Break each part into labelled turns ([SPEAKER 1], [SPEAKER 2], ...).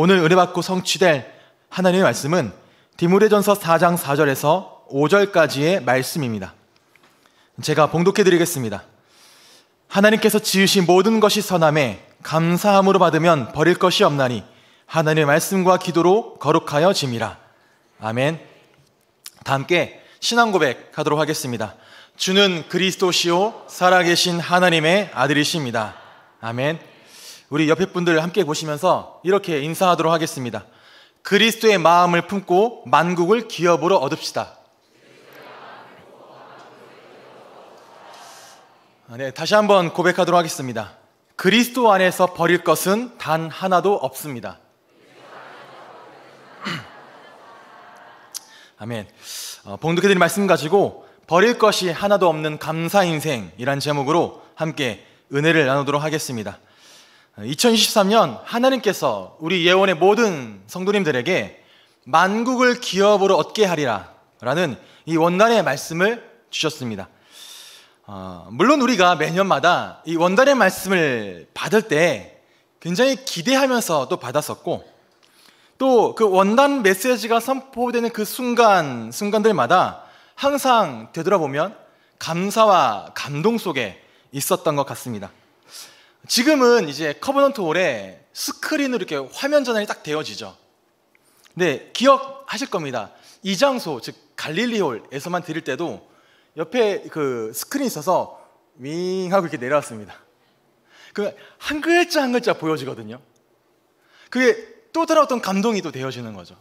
[SPEAKER 1] 오늘 의뢰받고 성취될 하나님의 말씀은 디모데전서 4장 4절에서 5절까지의 말씀입니다. 제가 봉독해 드리겠습니다. 하나님께서 지으신 모든 것이 선함에 감사함으로 받으면 버릴 것이 없나니 하나님의 말씀과 기도로 거룩하여 짐이라. 아멘. 다 함께 신앙 고백하도록 하겠습니다. 주는 그리스도시요 살아계신 하나님의 아들이십니다. 아멘. 우리 옆에 분들 함께 보시면서 이렇게 인사하도록 하겠습니다. 그리스도의 마음을 품고 만국을 기업으로 얻읍시다. 아, 네, 다시 한번 고백하도록 하겠습니다. 그리스도 안에서 버릴 것은 단 하나도 없습니다. 아멘. 어, 봉독해드린 말씀 가지고 버릴 것이 하나도 없는 감사 인생이란 제목으로 함께 은혜를 나누도록 하겠습니다. 2023년 하나님께서 우리 예원의 모든 성도님들에게 만국을 기업으로 얻게 하리라 라는 이 원단의 말씀을 주셨습니다. 어, 물론 우리가 매년마다 이 원단의 말씀을 받을 때 굉장히 기대하면서 또 받았었고 또 그 원단 메시지가 선포되는 그 순간, 순간들마다 항상 되돌아보면 감사와 감동 속에 있었던 것 같습니다. 지금은 이제 커버넌트 홀에 스크린으로 이렇게 화면 전환이 딱 되어지죠. 네, 기억하실 겁니다. 이 장소, 즉 갈릴리 홀에서만 드릴 때도 옆에 그 스크린이 있어서 윙 하고 이렇게 내려왔습니다. 그한 글자 한 글자 보여지거든요. 그게 또 돌아왔던 감동이 또 되어지는 거죠.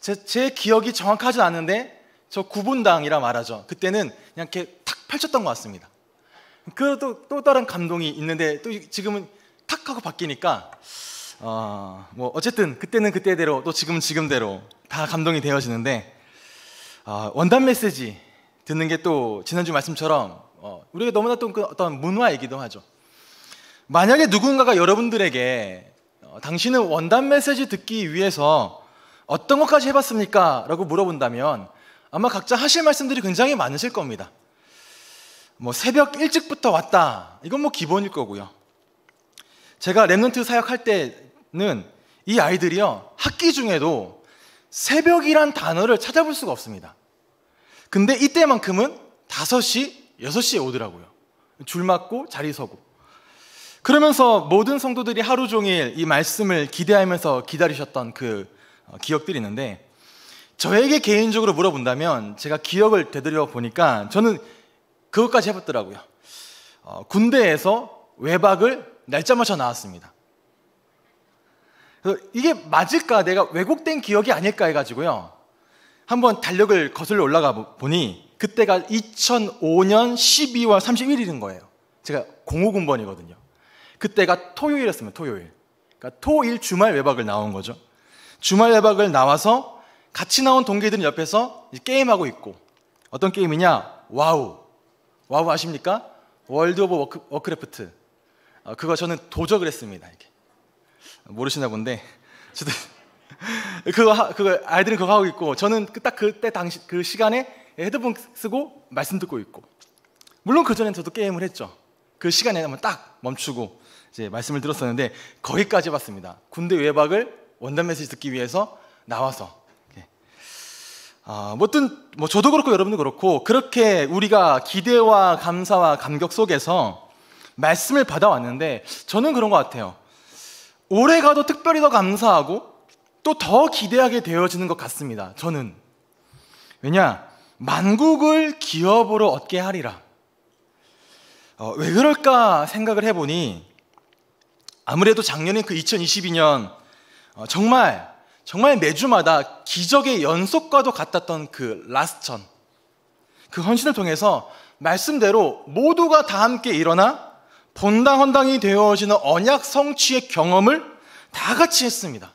[SPEAKER 1] 제, 제 기억이 정확하진 않은데 저 구분당이라 말하죠. 그때는 그냥 이렇게 탁 펼쳤던 것 같습니다. 그또 또 다른 감동이 있는데 또 지금은 탁 하고 바뀌니까 어, 뭐 어쨌든 그때는 그때대로 또 지금은 지금대로 다 감동이 되어지는데 어, 원단 메시지 듣는 게 또 지난주 말씀처럼 어, 우리가 너무나 또그 어떤 문화이기도 하죠. 만약에 누군가가 여러분들에게 어, 당신은 원단 메시지 듣기 위해서 어떤 것까지 해봤습니까? 라고 물어본다면 아마 각자 하실 말씀들이 굉장히 많으실 겁니다. 뭐 새벽 일찍부터 왔다. 이건 뭐 기본일 거고요. 제가 랩런트 사역할 때는 이 아이들이요. 학기 중에도 새벽이란 단어를 찾아볼 수가 없습니다. 근데 이때만큼은 5시, 6시에 오더라고요. 줄 맞고 자리 서고. 그러면서 모든 성도들이 하루 종일 이 말씀을 기대하면서 기다리셨던 그 어, 기억들이 있는데 저에게 개인적으로 물어본다면 제가 기억을 되돌려 보니까 저는 그것까지 해봤더라고요. 어, 군대에서 외박을 날짜 맞춰 나왔습니다. 이게 맞을까? 내가 왜곡된 기억이 아닐까 해가지고요. 한번 달력을 거슬러 올라가 보니 그때가 2005년 12월 31일인 거예요. 제가 0 5군번이거든요 그때가 토요일이었으면 토요일. 그러니까 토일 주말 외박을 나온 거죠. 주말 외박을 나와서 같이 나온 동기들은 옆에서 게임하고 있고 어떤 게임이냐? 와우. 와우 아십니까? 월드 오브 워크, 워크래프트 어, 그거 저는 도적을 했습니다 이게 모르시나 본데 저도 그거 하, 그거 아이들은 그거 하고 있고 저는 그 딱 그때 당시 그 시간에 헤드폰 쓰고 말씀 듣고 있고 물론 그 전엔 저도 게임을 했죠 그 시간에 한번 딱 멈추고 이제 말씀을 들었었는데 거기까지 봤습니다 군대 외박을 원단 메시지 듣기 위해서 나와서 어, 뭐든 뭐 저도 그렇고 여러분도 그렇고 그렇게 우리가 기대와 감사와 감격 속에서 말씀을 받아왔는데 저는 그런 것 같아요. 올해 가도 특별히 더 감사하고 또 더 기대하게 되어지는 것 같습니다. 저는 왜냐 만국을 기업으로 얻게 하리라. 어, 왜 그럴까 생각을 해보니 아무래도 작년에 그 2022년 어, 정말 정말 매주마다 기적의 연속과도 같았던 그 라스천. 그 헌신을 통해서 말씀대로 모두가 다 함께 일어나 본당 헌당이 되어지는 언약 성취의 경험을 다 같이 했습니다.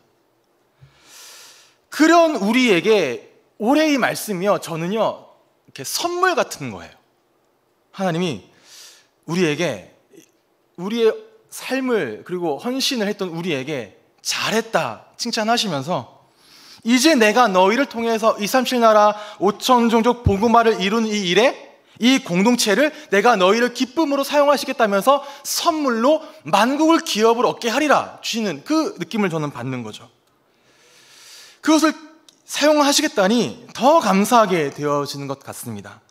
[SPEAKER 1] 그런 우리에게 올해 이 말씀이요 저는요 이렇게 선물 같은 거예요. 하나님이 우리에게 우리의 삶을 그리고 헌신을 했던 우리에게 잘했다 칭찬하시면서 이제 내가 너희를 통해서 237 나라 5천 종족 복음화를 이룬 이 일에 이 공동체를 내가 너희를 기쁨으로 사용하시겠다면서 선물로 만국을 기업을 얻게 하리라 주시는 그 느낌을 저는 받는 거죠. 그것을 사용하시겠다니 더 감사하게 되어지는 것 같습니다.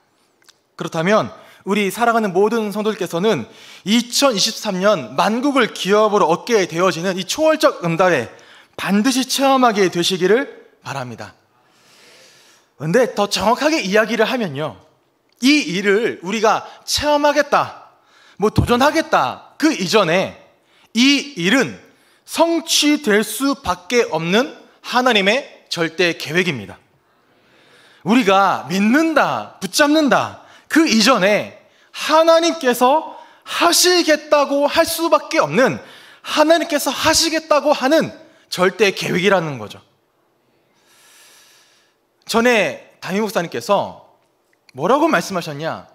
[SPEAKER 1] 그렇다면 우리 사랑하는 모든 성도들께서는 2023년 만국을 기업으로 얻게 되어지는 이 초월적 응답에 반드시 체험하게 되시기를 바랍니다. 그런데더 정확하게 이야기를 하면요. 이 일을 우리가 체험하겠다, 뭐 도전하겠다, 그 이전에 이 일은 성취될 수밖에 없는 하나님의 절대 계획입니다. 우리가 믿는다, 붙잡는다, 그 이전에 하나님께서 하시겠다고 할 수밖에 없는 하나님께서 하시겠다고 하는 절대 계획이라는 거죠. 전에 담임 목사님께서 뭐라고 말씀하셨냐?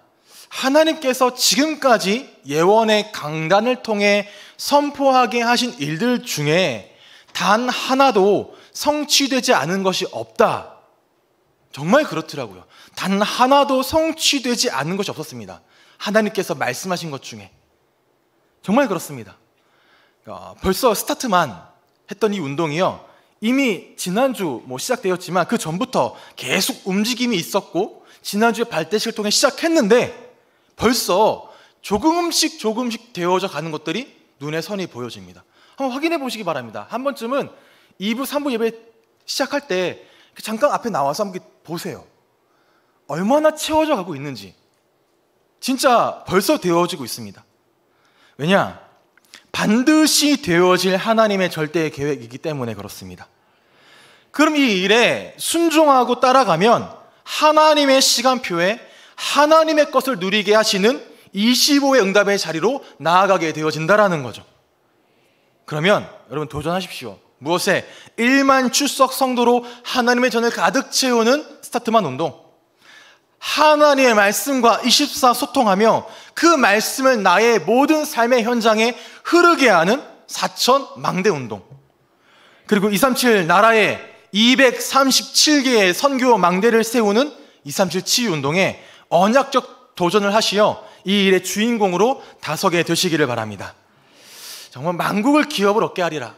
[SPEAKER 1] 하나님께서 지금까지 예원의 강단을 통해 선포하게 하신 일들 중에 단 하나도 성취되지 않은 것이 없다. 정말 그렇더라고요. 단 하나도 성취되지 않는 것이 없었습니다. 하나님께서 말씀하신 것 중에. 정말 그렇습니다. 어, 벌써 스타트만 했던 이 운동이요. 이미 지난주 뭐 시작되었지만 그 전부터 계속 움직임이 있었고 지난주에 발대식을 통해 시작했는데 벌써 조금씩 조금씩 되어져 가는 것들이 눈에 선이 보여집니다. 한번 확인해 보시기 바랍니다. 한 번쯤은 2부, 3부 예배 시작할 때그 잠깐 앞에 나와서 한번 보세요. 얼마나 채워져 가고 있는지. 진짜 벌써 되어지고 있습니다. 왜냐? 반드시 되어질 하나님의 절대의 계획이기 때문에 그렇습니다. 그럼 이 일에 순종하고 따라가면 하나님의 시간표에 하나님의 것을 누리게 하시는 25의 응답의 자리로 나아가게 되어진다라는 거죠. 그러면 여러분 도전하십시오. 무엇에? 1만 출석 성도로 하나님의 전을 가득 채우는 스타트만 운동. 하나님의 말씀과 24 소통하며 그 말씀을 나의 모든 삶의 현장에 흐르게 하는 4천 망대 운동. 그리고 237 나라에 237개의 선교 망대를 세우는 237 치유 운동에 언약적 도전을 하시어 이 일의 주인공으로 다서게 되시기를 바랍니다. 정말 만국을 기업을 얻게 하리라.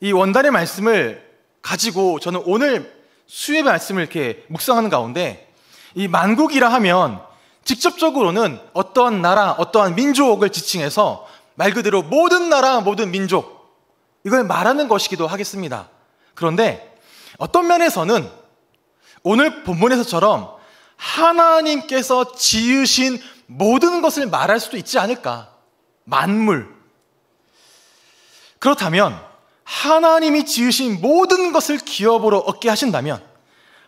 [SPEAKER 1] 이 원단의 말씀을 가지고 저는 오늘 수의 말씀을 이렇게 묵상하는 가운데 이 만국이라 하면 직접적으로는 어떠한 나라, 어떠한 민족을 지칭해서 말 그대로 모든 나라, 모든 민족 이걸 말하는 것이기도 하겠습니다. 그런데 어떤 면에서는 오늘 본문에서처럼 하나님께서 지으신 모든 것을 말할 수도 있지 않을까? 만물. 그렇다면 하나님이 지으신 모든 것을 기업으로 얻게 하신다면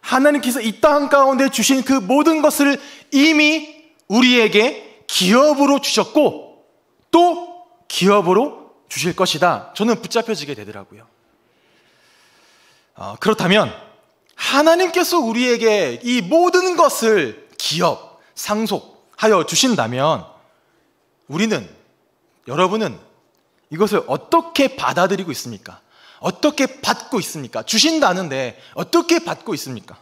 [SPEAKER 1] 하나님께서 이 땅 가운데 주신 그 모든 것을 이미 우리에게 기업으로 주셨고 또 기업으로 주실 것이다. 저는 붙잡혀지게 되더라고요. 어, 그렇다면 하나님께서 우리에게 이 모든 것을 기업, 상속하여 주신다면 우리는, 여러분은 이것을 어떻게 받아들이고 있습니까? 어떻게 받고 있습니까? 주신다는데 어떻게 받고 있습니까?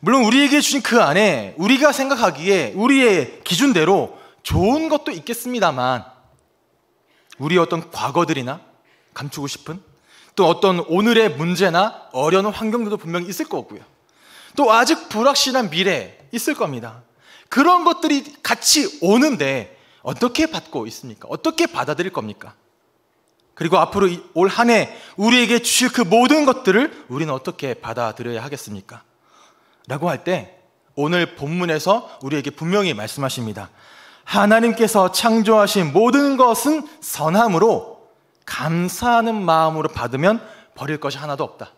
[SPEAKER 1] 물론 우리에게 주신 그 안에 우리가 생각하기에 우리의 기준대로 좋은 것도 있겠습니다만 우리 어떤 과거들이나 감추고 싶은 또 어떤 오늘의 문제나 어려운 환경들도 분명히 있을 거고요. 또 아직 불확실한 미래 있을 겁니다. 그런 것들이 같이 오는데 어떻게 받고 있습니까? 어떻게 받아들일 겁니까? 그리고 앞으로 올 한해 우리에게 주실 그 모든 것들을 우리는 어떻게 받아들여야 하겠습니까? 라고 할 때 오늘 본문에서 우리에게 분명히 말씀하십니다. 하나님께서 창조하신 모든 것은 선함으로 감사하는 마음으로 받으면 버릴 것이 하나도 없다.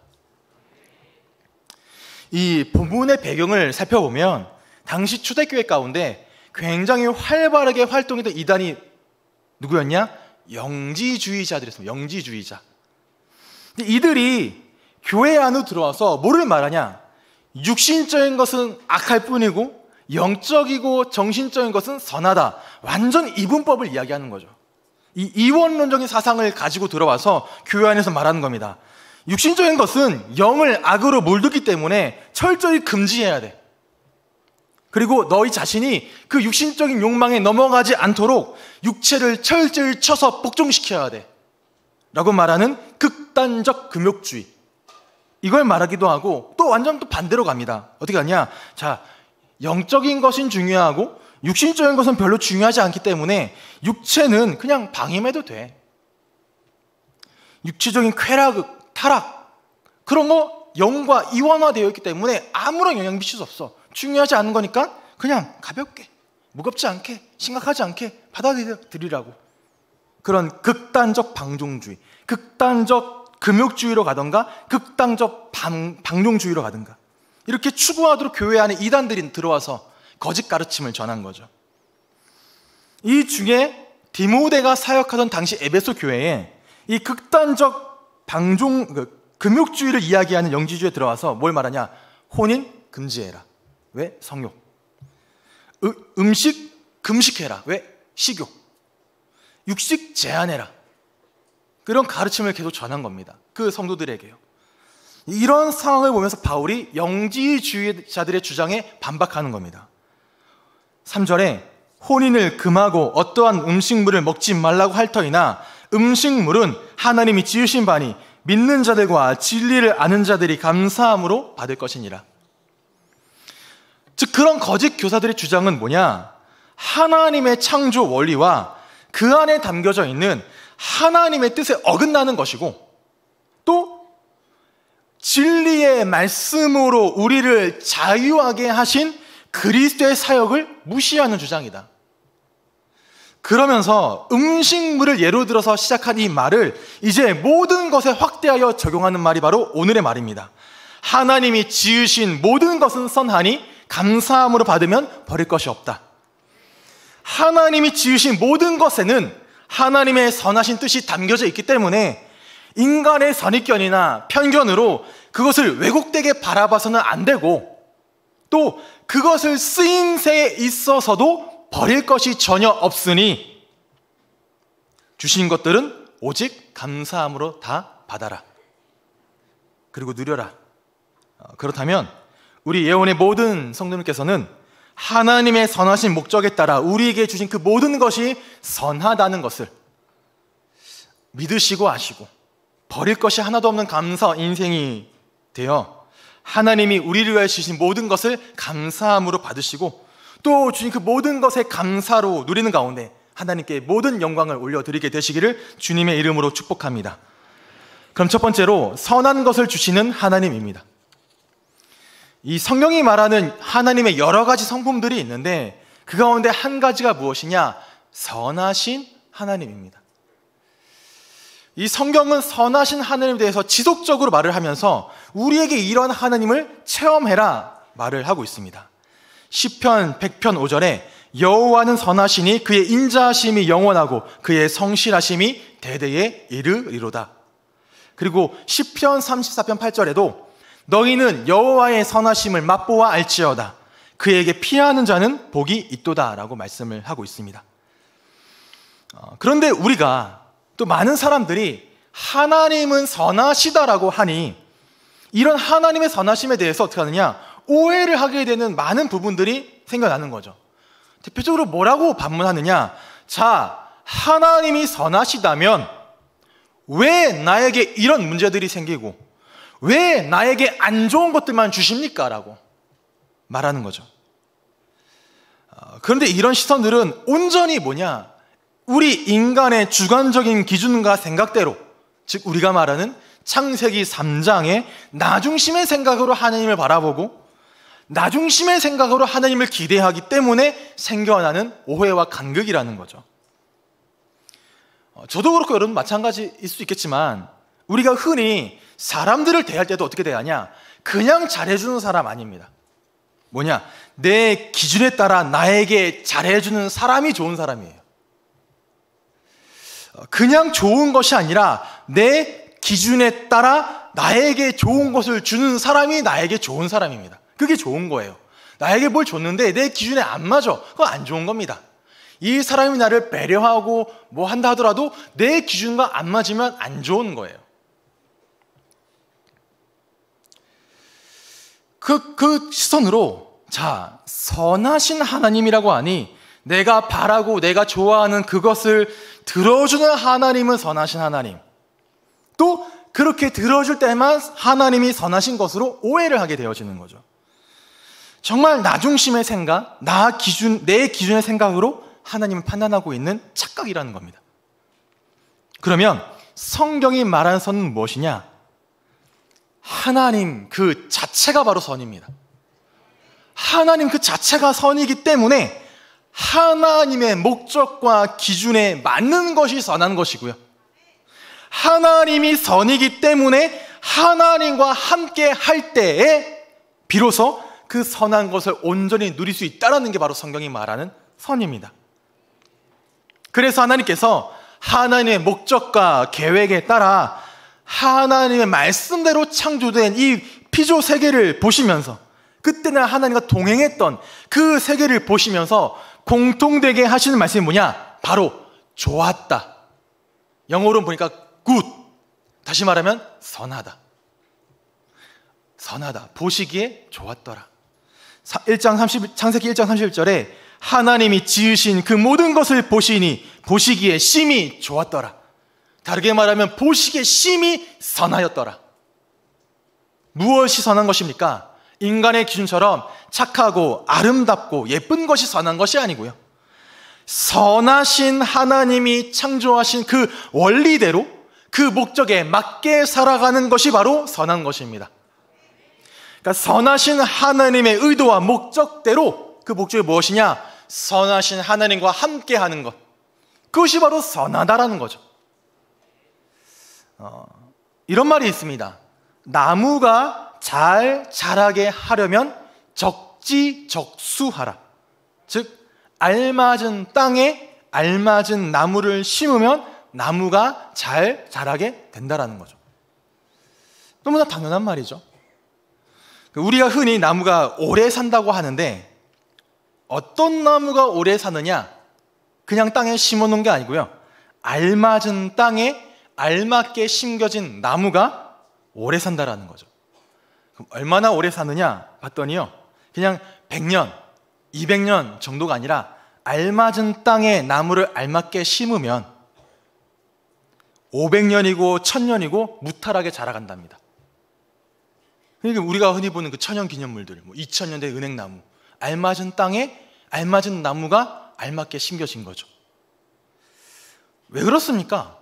[SPEAKER 1] 이 본문의 배경을 살펴보면 당시 초대교회 가운데 굉장히 활발하게 활동했던 이단이 누구였냐? 영지주의자들이었습니다. 영지주의자. 이들이 교회 안으로 들어와서 뭐를 말하냐? 육신적인 것은 악할 뿐이고 영적이고 정신적인 것은 선하다. 완전 이분법을 이야기하는 거죠. 이 이원론적인 사상을 가지고 들어와서 교회 안에서 말하는 겁니다. 육신적인 것은 영을 악으로 물들기 때문에 철저히 금지해야 돼. 그리고 너희 자신이 그 육신적인 욕망에 넘어가지 않도록 육체를 철저히 쳐서 복종시켜야 돼. 라고 말하는 극단적 금욕주의. 이걸 말하기도 하고 또 완전 또 반대로 갑니다. 어떻게 하냐? 자, 영적인 것은 중요하고 육신적인 것은 별로 중요하지 않기 때문에 육체는 그냥 방임해도 돼. 육체적인 쾌락, 타락, 그런 거 영과 이원화되어 있기 때문에 아무런 영향 미칠 수 없어. 중요하지 않은 거니까 그냥 가볍게, 무겁지 않게, 심각하지 않게 받아들이라고. 그런 극단적 방종주의, 극단적 금욕주의로 가던가, 극단적 방, 방종주의로 가던가. 이렇게 추구하도록 교회 안에 이단들이 들어와서 거짓 가르침을 전한 거죠. 이 중에 디모데가 사역하던 당시 에베소 교회에 이 극단적 방종, 그 금욕주의를 이야기하는 영지주의에 들어와서 뭘 말하냐? 혼인 금지해라. 왜? 성욕. 음, 음식 금식해라. 왜? 식욕. 육식 제한해라. 그런 가르침을 계속 전한 겁니다. 그 성도들에게요. 이런 상황을 보면서 바울이 영지주의자들의 주장에 반박하는 겁니다. 3절에 혼인을 금하고 어떠한 음식물을 먹지 말라고 할 터이나 음식물은 하나님이 지으신 바니 믿는 자들과 진리를 아는 자들이 감사함으로 받을 것이니라. 즉 그런 거짓 교사들의 주장은 뭐냐? 하나님의 창조 원리와 그 안에 담겨져 있는 하나님의 뜻에 어긋나는 것이고 또 진리의 말씀으로 우리를 자유하게 하신 그리스도의 사역을 무시하는 주장이다. 그러면서 음식물을 예로 들어서 시작한 이 말을 이제 모든 것에 확대하여 적용하는 말이 바로 오늘의 말입니다. 하나님이 지으신 모든 것은 선하니 감사함으로 받으면 버릴 것이 없다. 하나님이 지으신 모든 것에는 하나님의 선하신 뜻이 담겨져 있기 때문에 인간의 선입견이나 편견으로 그것을 왜곡되게 바라봐서는 안 되고 또 그것을 쓰임새에 있어서도 버릴 것이 전혀 없으니 주신 것들은 오직 감사함으로 다 받아라. 그리고 누려라. 어, 그렇다면 우리 예원의 모든 성도님께서는 하나님의 선하신 목적에 따라 우리에게 주신 그 모든 것이 선하다는 것을 믿으시고 아시고 버릴 것이 하나도 없는 감사 인생이 되어 하나님이 우리를 위해 주신 모든 것을 감사함으로 받으시고 또 주신 그 모든 것에 감사로 누리는 가운데 하나님께 모든 영광을 올려드리게 되시기를 주님의 이름으로 축복합니다. 그럼 첫 번째로 선한 것을 주시는 하나님입니다. 이 성경이 말하는 하나님의 여러 가지 성품들이 있는데 그 가운데 한 가지가 무엇이냐? 선하신 하나님입니다. 이 성경은 선하신 하나님에 대해서 지속적으로 말을 하면서 우리에게 이런 하나님을 체험해라 말을 하고 있습니다. 10편, 100편 5절에 여호와는 선하시니 그의 인자하심이 영원하고 그의 성실하심이 대대에 이르리로다. 그리고 10편 34편 8절에도 너희는 여호와의 선하심을 맛보아 알지어다. 그에게 피하는 자는 복이 있도다라고 말씀을 하고 있습니다. 어, 그런데 우리가 또 많은 사람들이 하나님은 선하시다라고 하니 이런 하나님의 선하심에 대해서 어떻게 하느냐 오해를 하게 되는 많은 부분들이 생겨나는 거죠. 대표적으로 뭐라고 반문하느냐? 자, 하나님이 선하시다면 왜 나에게 이런 문제들이 생기고 왜 나에게 안 좋은 것들만 주십니까? 라고 말하는 거죠. 어, 그런데 이런 시선들은 온전히 뭐냐? 우리 인간의 주관적인 기준과 생각대로, 즉, 우리가 말하는 창세기 3장의 나중심의 생각으로 하나님을 바라보고, 나중심의 생각으로 하나님을 기대하기 때문에 생겨나는 오해와 간극이라는 거죠. 어, 저도 그렇고 여러분 마찬가지일 수 있겠지만, 우리가 흔히 사람들을 대할 때도 어떻게 대하냐? 그냥 잘해주는 사람 아닙니다. 뭐냐? 내 기준에 따라 나에게 잘해주는 사람이 좋은 사람이에요. 어, 그냥 좋은 것이 아니라 내 기준에 따라 나에게 좋은 것을 주는 사람이 나에게 좋은 사람입니다. 그게 좋은 거예요. 나에게 뭘 줬는데 내 기준에 안 맞아. 그거 안 좋은 겁니다. 이 사람이 나를 배려하고 뭐 한다 하더라도 내 기준과 안 맞으면 안 좋은 거예요. 그, 그 시선으로, 자, 선하신 하나님이라고 하니, 내가 바라고 내가 좋아하는 그것을 들어주는 하나님은 선하신 하나님. 또, 그렇게 들어줄 때만 하나님이 선하신 것으로 오해를 하게 되어지는 거죠. 정말 나 중심의 생각, 나 기준, 내 기준의 생각으로 하나님을 판단하고 있는 착각이라는 겁니다. 그러면 성경이 말한 선은 무엇이냐? 하나님 그 자체가 바로 선입니다. 하나님 그 자체가 선이기 때문에 하나님의 목적과 기준에 맞는 것이 선한 것이고요. 하나님이 선이기 때문에 하나님과 함께 할 때에 비로소 그 선한 것을 온전히 누릴 수 있다라는 게 바로 성경이 말하는 선입니다. 그래서 하나님께서 하나님의 목적과 계획에 따라 하나님의 말씀대로 창조된 이 피조 세계를 보시면서 그때나 하나님과 동행했던 그 세계를 보시면서 공통되게 하시는 말씀이 뭐냐? 바로 좋았다. 영어로는 보니까 good. 다시 말하면 선하다. 선하다. 보시기에 좋았더라. 1장 30, 창세기 1장 31절에 하나님이 지으신 그 모든 것을 보시니 보시기에 심히 좋았더라. 다르게 말하면 보시기에 심히 선하였더라. 무엇이 선한 것입니까? 인간의 기준처럼 착하고 아름답고 예쁜 것이 선한 것이 아니고요. 선하신 하나님이 창조하신 그 원리대로 그 목적에 맞게 살아가는 것이 바로 선한 것입니다. 그러니까 선하신 하나님의 의도와 목적대로 그 목적이 무엇이냐? 선하신 하나님과 함께 하는 것. 그것이 바로 선하다라는 거죠. 어, 이런 말이 있습니다. 나무가 잘 자라게 하려면 적지적수하라. 즉 알맞은 땅에 알맞은 나무를 심으면 나무가 잘 자라게 된다라는 거죠. 너무나 당연한 말이죠. 그 우리가 흔히 나무가 오래 산다고 하는데 어떤 나무가 오래 사느냐? 그냥 땅에 심어 놓은 게 아니고요. 알맞은 땅에 알맞게 심겨진 나무가 오래 산다라는 거죠. 그럼 얼마나 오래 사느냐 봤더니요. 그냥 100년, 200년 정도가 아니라 알맞은 땅에 나무를 알맞게 심으면 500년이고 1000년이고 무탈하게 자라간답니다. 그러니까 우리가 흔히 보는 그 천연 기념물들, 뭐 2000년대 은행나무, 알맞은 땅에 알맞은 나무가 알맞게 심겨진 거죠. 왜 그렇습니까?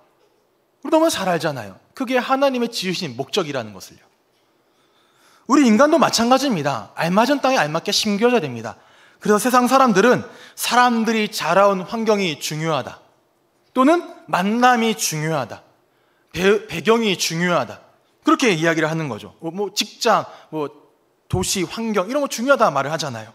[SPEAKER 1] 우리 너무 잘 알잖아요. 그게 하나님의 지으신 목적이라는 것을요. 우리 인간도 마찬가지입니다. 알맞은 땅에 알맞게 심겨져야 됩니다. 그래서 세상 사람들은 사람들이 자라온 환경이 중요하다. 또는 만남이 중요하다. 배, 경이 중요하다. 그렇게 이야기를 하는 거죠. 어, 뭐 직장, 뭐 도시 환경 이런 거 중요하다 말을 하잖아요.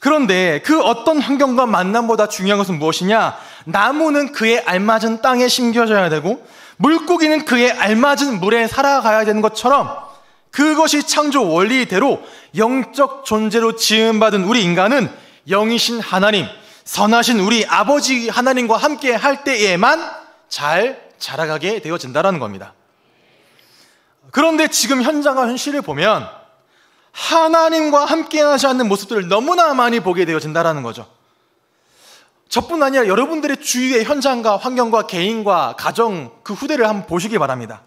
[SPEAKER 1] 그런데 그 어떤 환경과 만남보다 중요한 것은 무엇이냐? 나무는 그에 알맞은 땅에 심겨져야 되고 물고기는 그에 알맞은 물에 살아가야 되는 것처럼 그것이 창조 원리대로 영적 존재로 지음받은 우리 인간은 영이신 하나님, 선하신 우리 아버지 하나님과 함께 할 때에만 잘 자라가게 되어진다라는 겁니다. 그런데 지금 현장과 현실을 보면 하나님과 함께 하지 않는 모습들을 너무나 많이 보게 되어진다라는 거죠. 저뿐 아니라 여러분들의 주위의 현장과 환경과 개인과 가정 그 후대를 한번 보시기 바랍니다.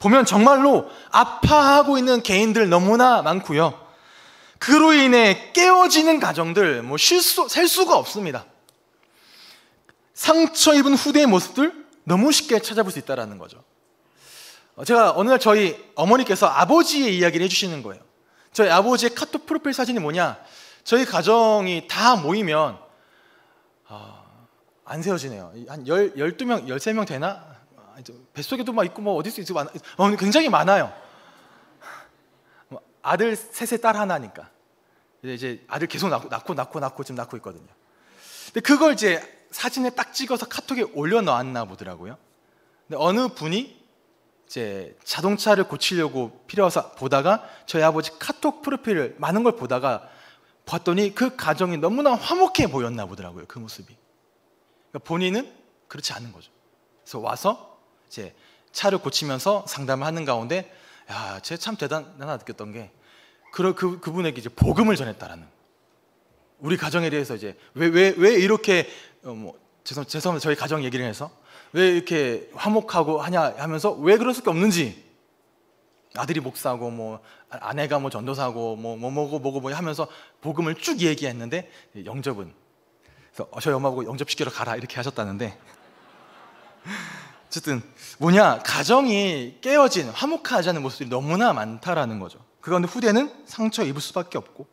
[SPEAKER 1] 보면 정말로 아파하고 있는 개인들 너무나 많고요. 그로 인해 깨어지는 가정들 뭐 실수 셀 수가 없습니다. 상처 입은 후대의 모습들 너무 쉽게 찾아볼 수 있다라는 거죠. 어, 제가 어느 날 저희 어머니께서 아버지의 이야기를 해주시는 거예요. 저희 아버지의 카톡 프로필 사진이 뭐냐? 저희 가정이 다 모이면 어, 안 세워지네요. 한 열, 12명, 13명 되나? 아, 뱃속에도 막 있고 뭐 어디서 있고 어, 굉장히 많아요. 뭐 아들 셋에 딸 하나니까. 이제 아들 계속 낳고 낳고 낳고 낳고 지금 낳고 있거든요. 근데 그걸 이제 사진에 딱 찍어서 카톡에 올려 놓나 보더라고요. 근데 어느 분이 이제 자동차를 고치려고 필요해서 보다가 저희 아버지 카톡 프로필을 많은 걸 보다가 봤더니 그 가정이 너무나 화목해 보였나 보더라고요. 그 모습이. 그러니까 본인은 그렇지 않은 거죠. 그래서 와서 이제 차를 고치면서 상담을 하는 가운데 야, 제가참 대단하다 느꼈던 게 그, 그, 그분에게 이제 복음을 전했다라는 우리 가정에 대해서 이제 왜 왜 왜 이렇게 어, 뭐 죄송 죄송합니다 저희 가정 얘기를 해서 왜 이렇게 화목하고 하냐 하면서 왜 그럴 수가 없는지 아들이 목사고 뭐 아내가 뭐 전도사고 뭐뭐 뭐 뭐고 뭐고 뭐 하면서 복음을 쭉 얘기했는데 영접은 그래서 어, 저 엄마하고 영접시키러 가라 이렇게 하셨다는데 어쨌든 뭐냐 가정이 깨어진 화목하지 않은 모습이 너무나 많다라는 거죠. 그건 후대는 상처 입을 수밖에 없고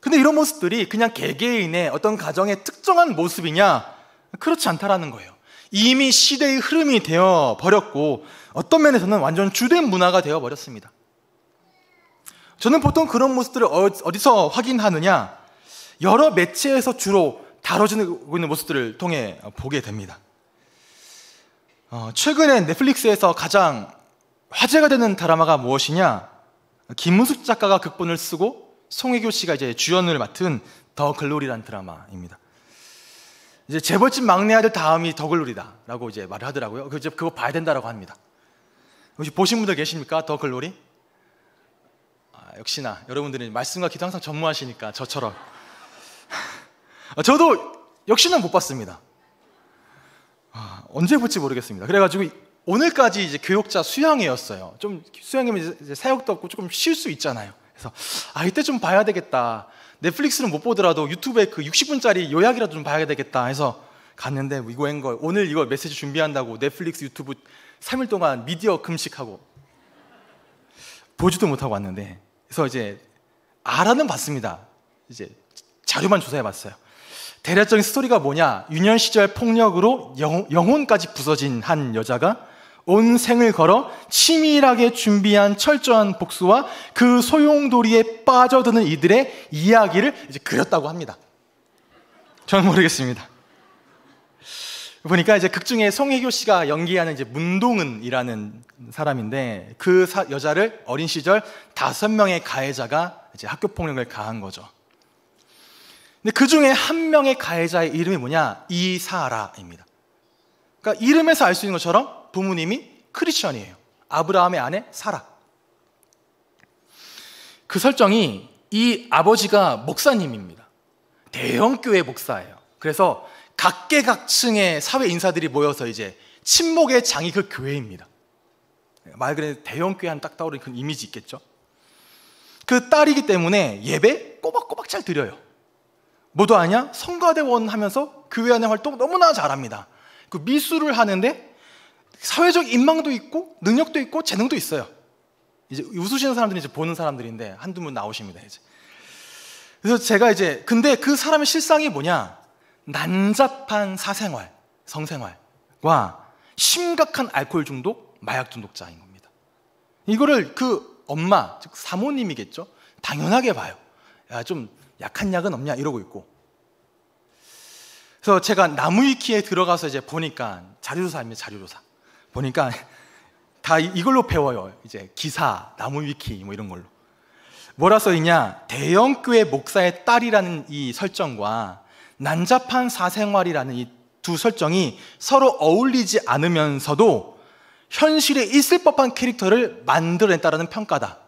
[SPEAKER 1] 근데 이런 모습들이 그냥 개개인의 어떤 가정의 특정한 모습이냐 그렇지 않다라는 거예요. 이미 시대의 흐름이 되어 버렸고 어떤 면에서는 완전 주된 문화가 되어 버렸습니다. 저는 보통 그런 모습들을 어, 어디서 확인하느냐? 여러 매체에서 주로 다뤄지고 있는 모습들을 통해 보게 됩니다. 어, 최근에 넷플릭스에서 가장 화제가 되는 드라마가 무엇이냐? 김문숙 작가가 극본을 쓰고 송혜교 씨가 이제 주연을 맡은 더 글로리란 드라마입니다. 이제 재벌집 막내 아들 다음이 덕을 누리다라고 이제 말을 하더라고요. 그제 그거 봐야 된다라고 합니다. 혹시 보신 분들 계십니까? 덕을 누리? 아, 역시나 여러분들은 말씀과 기도 항상 전무하시니까 저처럼 아, 저도 역시나 못 봤습니다. 아, 언제 볼지 모르겠습니다. 그래가지고 오늘까지 이제 교육자 수양회였어요. 좀 수양회면 이제 사역도 없고 조금 쉴 수 있잖아요. 그래서 아 이때 좀 봐야 되겠다. 넷플릭스는 못 보더라도 유튜브에 그 60분짜리 요약이라도 좀 봐야 되겠다 해서 갔는데 이거인 걸 오늘 이거 메시지 준비한다고 넷플릭스 유튜브 3일 동안 미디어 금식하고 보지도 못하고 왔는데 그래서 이제 알아는 봤습니다. 이제 자료만 조사해 봤어요. 대략적인 스토리가 뭐냐? 유년 시절 폭력으로 영, 혼까지 부서진 한 여자가 온 생을 걸어 치밀하게 준비한 철저한 복수와 그 소용돌이에 빠져드는 이들의 이야기를 이제 그렸다고 합니다. 저는 모르겠습니다. 보니까 이제 극 중에 송혜교 씨가 연기하는 이제 문동은이라는 사람인데 그 사, 여자를 어린 시절 다섯 명의 가해자가 이제 학교 폭력을 가한 거죠. 근데 그 중에 한 명의 가해자의 이름이 뭐냐? 이사라입니다. 그러니까 이름에서 알 수 있는 것처럼 부모님이 크리스천이에요. 아브라함의 아내 사라. 그 설정이 이 아버지가 목사님입니다. 대형교회 목사예요. 그래서 각계각층의 사회 인사들이 모여서 이제 침묵의 장이 그 교회입니다. 말 그대로 대형교회 한 딱 떠오르는 그런 이미지 있겠죠? 그 딸이기 때문에 예배 꼬박꼬박 잘 드려요. 모두 아냐? 성가대원 하면서 교회 안의 활동 너무나 잘합니다. 그 미술을 하는데 사회적 인망도 있고 능력도 있고 재능도 있어요. 이제 웃으시는 사람들이 이제 보는 사람들인데 한두 분 나오십니다 이제. 그래서 제가 이제 근데 그 사람의 실상이 뭐냐 난잡한 사생활, 성생활과 심각한 알코올 중독, 마약 중독자인 겁니다. 이거를 그 엄마 즉 사모님이겠죠 당연하게 봐요. 야좀 약한 약은 없냐 이러고 있고. 그래서 제가 나무위키에 들어가서 이제 보니까 자료조사입니다 자료조사. 보니까 다 이걸로 배워요. 이제 기사, 나무 위키 뭐 이런 걸로. 뭐라 써 있냐? 대형 교회 목사의 딸이라는 이 설정과 난잡한 사생활이라는 이 두 설정이 서로 어울리지 않으면서도 현실에 있을 법한 캐릭터를 만들어냈다라는 평가다.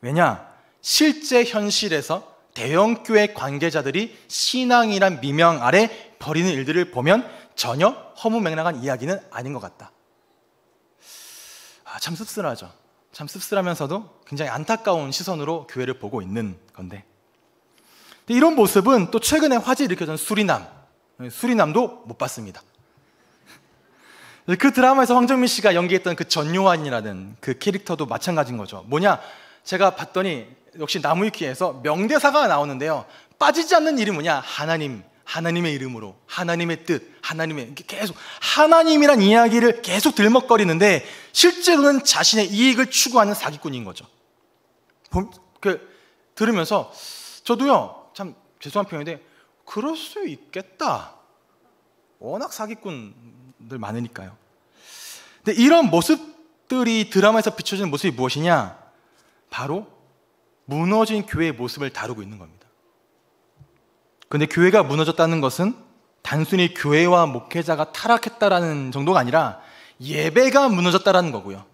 [SPEAKER 1] 왜냐? 실제 현실에서 대형교회 관계자들이 신앙이란 미명 아래 벌이는 일들을 보면 전혀 허무맹랑한 이야기는 아닌 것 같다. 아, 참 씁쓸하죠. 참 씁쓸하면서도 굉장히 안타까운 시선으로 교회를 보고 있는 건데. 이런 모습은 또 최근에 화제 일으켜진 수리남, 수리남도 못 봤습니다. 그 드라마에서 황정민 씨가 연기했던 그 전요한이라는 그 캐릭터도 마찬가지인 거죠. 뭐냐? 제가 봤더니 역시 나무위키에서 명대사가 나오는데요. 빠지지 않는 일이 뭐냐? 하나님 하나님의 이름으로, 하나님의 뜻, 하나님의 계속 하나님이란 이야기를 계속 들먹거리는데 실제로는 자신의 이익을 추구하는 사기꾼인 거죠. 그 들으면서 저도요 참 죄송한 표현인데 그럴 수 있겠다. 워낙 사기꾼들 많으니까요. 근데 이런 모습들이 드라마에서 비춰지는 모습이 무엇이냐? 바로 무너진 교회의 모습을 다루고 있는 겁니다. 근데 교회가 무너졌다는 것은 단순히 교회와 목회자가 타락했다라는 정도가 아니라 예배가 무너졌다라는 거고요.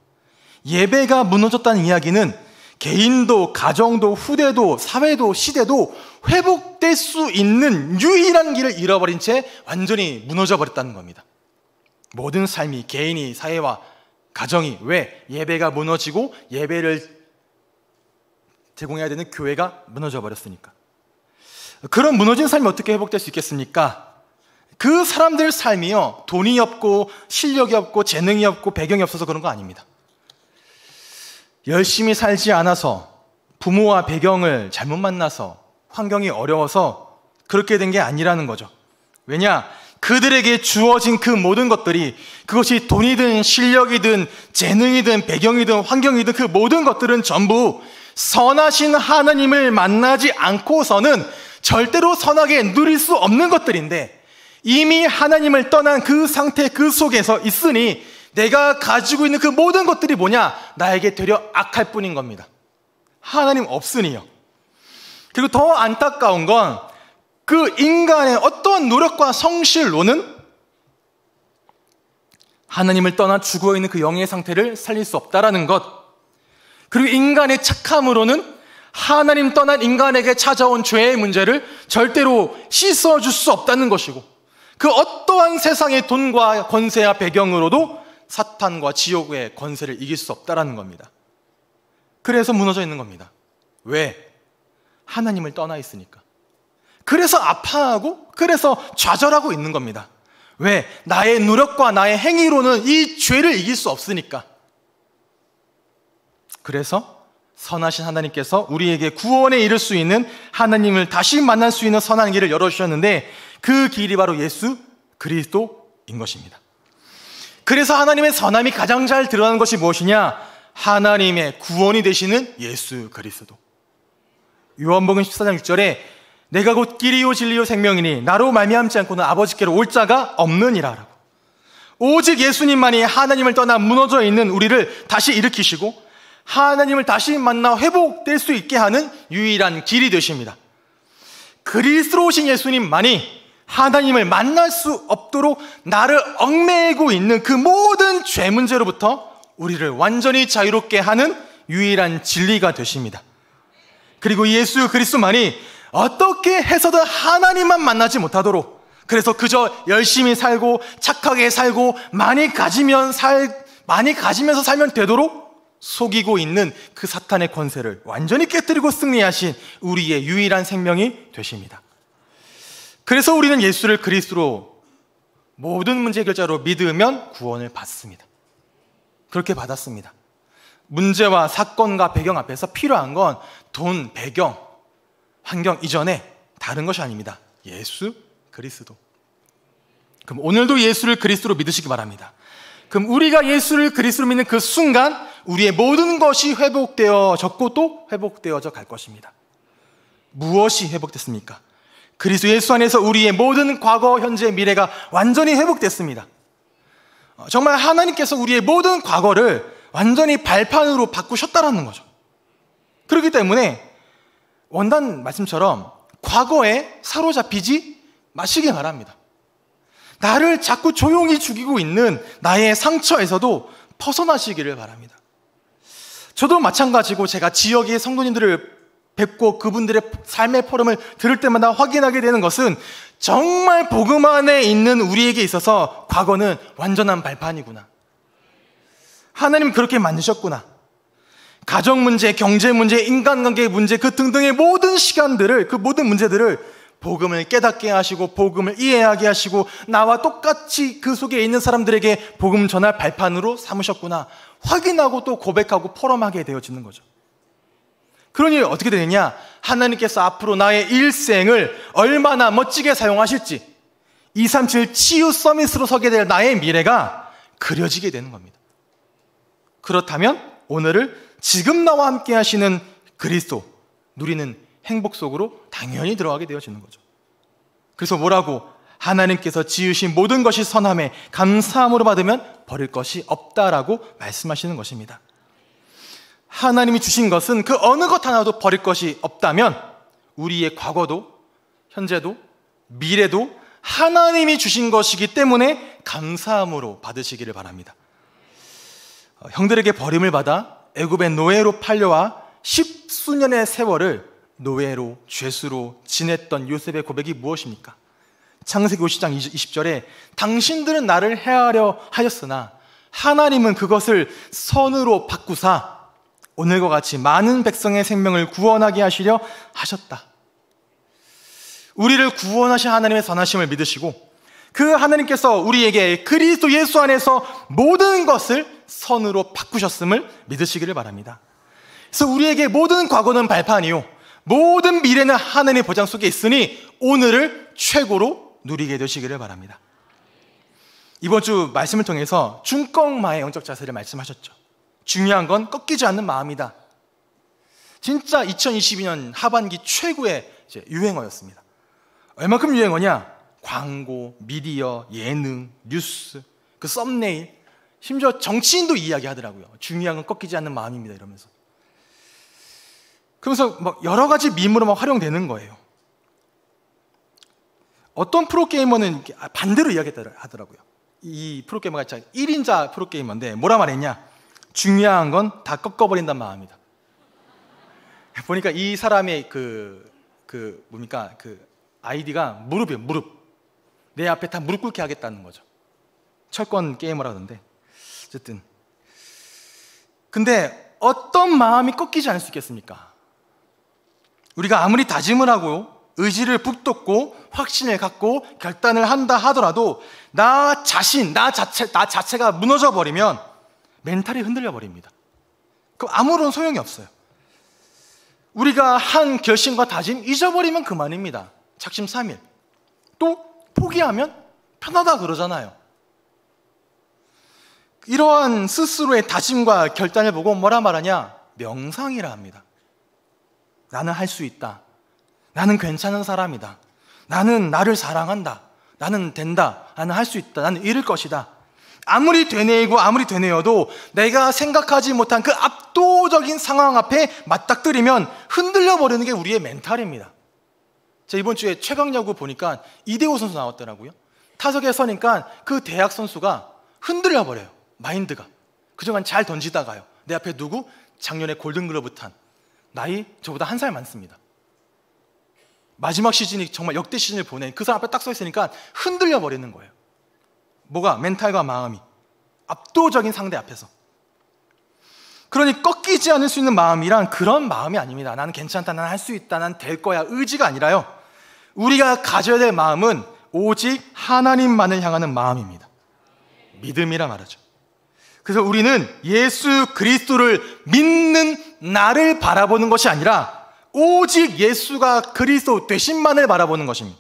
[SPEAKER 1] 예배가 무너졌다는 이야기는 개인도, 가정도, 후대도, 사회도, 시대도 회복될 수 있는 유일한 길을 잃어버린 채 완전히 무너져 버렸다는 겁니다. 모든 삶이, 개인이, 사회와 가정이 왜 예배가 무너지고 예배를 제공해야 되는 교회가 무너져 버렸으니까. 그런 무너진 삶이 어떻게 회복될 수 있겠습니까? 그 사람들 삶이요, 돈이 없고, 실력이 없고, 재능이 없고, 배경이 없어서 그런 거 아닙니다. 열심히 살지 않아서, 부모와 배경을 잘못 만나서, 환경이 어려워서 그렇게 된 게 아니라는 거죠. 왜냐? 그들에게 주어진 그 모든 것들이 그것이 돈이든 실력이든 재능이든 배경이든 환경이든 그 모든 것들은 전부 선하신 하나님을 만나지 않고서는 절대로 선하게 누릴 수 없는 것들인데 이미 하나님을 떠난 그 상태 그 속에서 있으니 내가 가지고 있는 그 모든 것들이 뭐냐? 나에게 되려 악할 뿐인 겁니다. 하나님 없으니요. 그리고 더 안타까운 건 그 인간의 어떤 노력과 성실로는 하나님을 떠나 죽어 있는 그 영의 상태를 살릴 수 없다라는 것. 그리고 인간의 착함으로는 하나님 떠난 인간에게 찾아온 죄의 문제를 절대로 씻어줄 수 없다는 것이고 그 어떠한 세상의 돈과 권세와 배경으로도 사탄과 지옥의 권세를 이길 수 없다라는 겁니다. 그래서 무너져 있는 겁니다. 왜? 하나님을 떠나 있으니까. 그래서 아파하고 그래서 좌절하고 있는 겁니다. 왜? 나의 노력과 나의 행위로는 이 죄를 이길 수 없으니까. 그래서 선하신 하나님께서 우리에게 구원에 이를 수 있는 하나님을 다시 만날 수 있는 선한 길을 열어주셨는데 그 길이 바로 예수 그리스도인 것입니다. 그래서 하나님의 선함이 가장 잘 드러나는 것이 무엇이냐? 하나님의 구원이 되시는 예수 그리스도. 요한복음 14장 6절에 내가 곧 길이요 진리요 생명이니 나로 말미암지 않고는 아버지께로 올 자가 없느니라 라고. 오직 예수님만이 하나님을 떠나 무너져 있는 우리를 다시 일으키시고 하나님을 다시 만나 회복될 수 있게 하는 유일한 길이 되십니다. 그리스로 오신 예수님만이 하나님을 만날 수 없도록 나를 얽매이고 있는 그 모든 죄 문제로부터 우리를 완전히 자유롭게 하는 유일한 진리가 되십니다. 그리고 예수 그리스도만이 어떻게 해서든 하나님만 만나지 못하도록 그래서 그저 열심히 살고 착하게 살고 많이 가지면 살 많이 가지면서 살면 되도록 속이고 있는 그 사탄의 권세를 완전히 깨뜨리고 승리하신 우리의 유일한 생명이 되십니다. 그래서 우리는 예수를 그리스도로 모든 문제 해결자로 믿으면 구원을 받습니다. 그렇게 받았습니다. 문제와 사건과 배경 앞에서 필요한 건 돈, 배경, 환경 이전에 다른 것이 아닙니다. 예수 그리스도. 그럼 오늘도 예수를 그리스도로 믿으시기 바랍니다. 그럼 우리가 예수를 그리스도로 믿는 그 순간 우리의 모든 것이 회복되어졌고 또 회복되어져 갈 것입니다. 무엇이 회복됐습니까? 그리스도 예수 안에서 우리의 모든 과거, 현재, 미래가 완전히 회복됐습니다. 어, 정말 하나님께서 우리의 모든 과거를 완전히 발판으로 바꾸셨다라는 거죠. 그렇기 때문에 원단 말씀처럼 과거에 사로잡히지 마시길 바랍니다. 나를 자꾸 조용히 죽이고 있는 나의 상처에서도 벗어나시기를 바랍니다. 저도 마찬가지고 제가 지역의 성도님들을 뵙고 그분들의 삶의 포럼을 들을 때마다 확인하게 되는 것은 정말 복음 안에 있는 우리에게 있어서 과거는 완전한 발판이구나. 하나님 그렇게 만드셨구나. 가정 문제, 경제 문제, 인간관계 문제 그 등등의 모든 시간들을 그 모든 문제들을 복음을 깨닫게 하시고 복음을 이해하게 하시고 나와 똑같이 그 속에 있는 사람들에게 복음 전할 발판으로 삼으셨구나. 확인하고 또 고백하고 포럼하게 되어지는 거죠. 그러니 어떻게 되느냐? 하나님께서 앞으로 나의 일생을 얼마나 멋지게 사용하실지 237 치유 서밋으로 서게 될 나의 미래가 그려지게 되는 겁니다. 그렇다면 오늘을 지금 나와 함께 하시는 그리스도 누리는 행복 속으로 당연히 들어가게 되어지는 거죠. 그래서 뭐라고 하나님께서 지으신 모든 것이 선함에 감사함으로 받으면 버릴 것이 없다라고 말씀하시는 것입니다. 하나님이 주신 것은 그 어느 것 하나도 버릴 것이 없다면 우리의 과거도 현재도 미래도 하나님이 주신 것이기 때문에 감사함으로 받으시기를 바랍니다. 어, 형들에게 버림을 받아 애굽의 노예로 팔려와 십수년의 세월을 노예로 죄수로 지냈던 요셉의 고백이 무엇입니까? 창세기 50장 20절에 당신들은 나를 해하려 하였으나 하나님은 그것을 선으로 바꾸사 오늘과 같이 많은 백성의 생명을 구원하게 하시려 하셨다. 우리를 구원하신 하나님의 선하심을 믿으시고 그 하나님께서 우리에게 그리스도 예수 안에서 모든 것을 선으로 바꾸셨음을 믿으시기를 바랍니다. 그래서 우리에게 모든 과거는 발판이요. 모든 미래는 하나님의 보장 속에 있으니 오늘을 최고로 누리게 되시기를 바랍니다. 이번 주 말씀을 통해서 중꺾마의 영적 자세를 말씀하셨죠. 중요한 건 꺾이지 않는 마음이다. 진짜 2022년 하반기 최고의 유행어였습니다. 얼마큼 유행어냐? 광고, 미디어, 예능, 뉴스, 그 썸네일, 심지어 정치인도 이야기하더라고요. 중요한 건 꺾이지 않는 마음입니다. 이러면서. 그러면서 막 여러 가지 밈으로 막 활용되는 거예요. 어떤 프로게이머는 반대로 이야기하더라고요. 이 프로게이머가 진 1인자 프로게이머인데 뭐라 말했냐? 중요한 건 다 꺾어버린단 마음이다. 보니까 이 사람의 그, 그, 뭡니까? 그 아이디가 무릎이에요, 무릎. 내 앞에 다 무릎 꿇게 하겠다는 거죠. 철권 게이머라던데. 어쨌든. 근데 어떤 마음이 꺾이지 않을 수 있겠습니까? 우리가 아무리 다짐을 하고 의지를 북돋고 확신을 갖고 결단을 한다 하더라도 나 자신, 나 자체, 나 자체가 무너져 버리면 멘탈이 흔들려 버립니다. 그럼 아무런 소용이 없어요. 우리가 한 결심과 다짐 잊어버리면 그만입니다. 작심 3일. 또 포기하면 편하다 그러잖아요. 이러한 스스로의 다짐과 결단을 보고 뭐라 말하냐? 명상이라 합니다. 나는 할 수 있다. 나는 괜찮은 사람이다. 나는 나를 사랑한다. 나는 된다. 나는 할 수 있다. 나는 이룰 것이다. 아무리 되뇌이고 아무리 되뇌어도 내가 생각하지 못한 그 압도적인 상황 앞에 맞닥뜨리면 흔들려 버리는 게 우리의 멘탈입니다. 제가 이번 주에 최강야구 보니까 이대호 선수 나왔더라고요. 타석에 서니까 그 대학 선수가 흔들려 버려요. 마인드가. 그동안 잘 던지다가요. 내 앞에 누구? 작년에 골든글러브 탄 나이 저보다 한 살 많습니다. 마지막 시즌이 정말 역대 시즌을 보낸 그 사람 앞에 딱 서 있으니까 흔들려 버리는 거예요. 뭐가 멘탈과 마음이 압도적인 상대 앞에서. 그러니 꺾이지 않을 수 있는 마음이란 그런 마음이 아닙니다. 나는 괜찮다, 나는 할 수 있다, 난 될 거야 의지가 아니라요. 우리가 가져야 될 마음은 오직 하나님만을 향하는 마음입니다. 믿음이라 말하죠. 그래서 우리는 예수 그리스도를 믿는 나를 바라보는 것이 아니라 오직 예수가 그리스도 되신만을 바라보는 것입니다.